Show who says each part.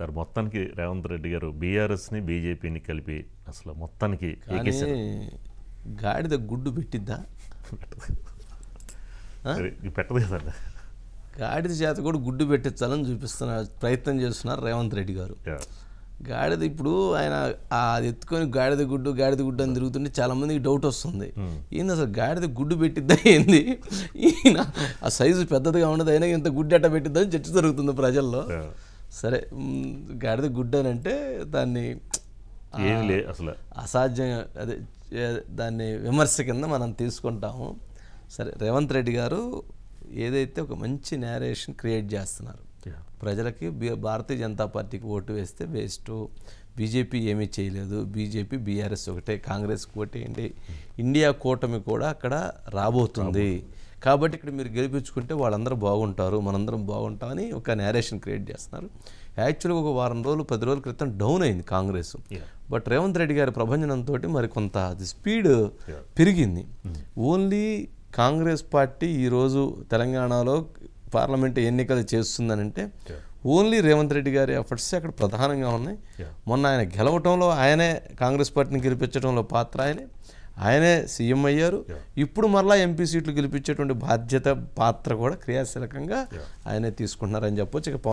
Speaker 1: Sir మొత్తానికి రేవంత్ రెడ్డి గారు బీఆర్ఎస్ని బీజేపీని కలిపి అసలు మొత్తానికి గాడిద గుడ్డు పెట్టిద్దా పెట్టదు కదండి గాడిద చేత కూడా గుడ్డు పెట్టించాలని చూపిస్తున్నారు ప్రయత్నం చేస్తున్నారు రేవంత్ రెడ్డి గారు గాడిద ఇప్పుడు ఆయన అది ఎత్తుకొని గాడిద గుడ్డు గాడిద గుడ్డు అని తిరుగుతుంటే చాలామందికి డౌట్ వస్తుంది ఏంది అసలు గాడిద గుడ్డు పెట్టిద్దా ఏంది ఈయన ఆ సైజు పెద్దదిగా ఉండదు అయినా ఇంత గుడ్డు అట్ట పెట్టిద్దని చర్చ జరుగుతుంది ప్రజల్లో సరే గాడిద గుడ్ అని అంటే దాన్ని ఏం లేదు అసలు అసాధ్యం అదే దాన్ని విమర్శ కింద మనం తీసుకుంటాము సరే రేవంత్ రెడ్డి గారు ఏదైతే ఒక మంచి నేరేషన్ క్రియేట్ చేస్తున్నారు ప్రజలకి భారతీయ జనతా పార్టీకి ఓటు వేస్తే వేస్ట్ బీజేపీ ఏమీ చేయలేదు బీజేపీ బీఆర్ఎస్ ఒకటే కాంగ్రెస్ ఒకటే ఇండియా కూటమి కూడా అక్కడ రాబోతుంది కాబట్టి ఇక్కడ మీరు గెలిపించుకుంటే వాళ్ళందరూ బాగుంటారు మనందరం బాగుంటామని ఒక నేరేషన్ క్రియేట్ చేస్తున్నారు యాక్చువల్గా ఒక వారం రోజులు పది రోజుల క్రితం డౌన్ అయింది కాంగ్రెస్ బట్ రేవంత్ రెడ్డి గారి ప్రభంజనంతో మరి కొంత అది స్పీడ్ పెరిగింది ఓన్లీ hmm. కాంగ్రెస్ పార్టీ ఈరోజు తెలంగాణలో పార్లమెంట్ ఎన్నికలు చేస్తుందనంటే ఓన్లీ రేవంత్ రెడ్డి గారి ఎఫర్ట్స్ అక్కడ ప్రధానంగా ఉన్నాయి మొన్న ఆయన గెలవటంలో ఆయనే కాంగ్రెస్ పార్టీని గెలిపించడంలో పాత్ర ఆయనే ఆయనే సీఎం అయ్యారు ఇప్పుడు మరలా ఎంపీ సీట్లు గెలిపించేటువంటి బాధ్యత పాత్ర కూడా క్రియాశీలకంగా ఆయనే తీసుకుంటున్నారని చెప్పొచ్చు ఇక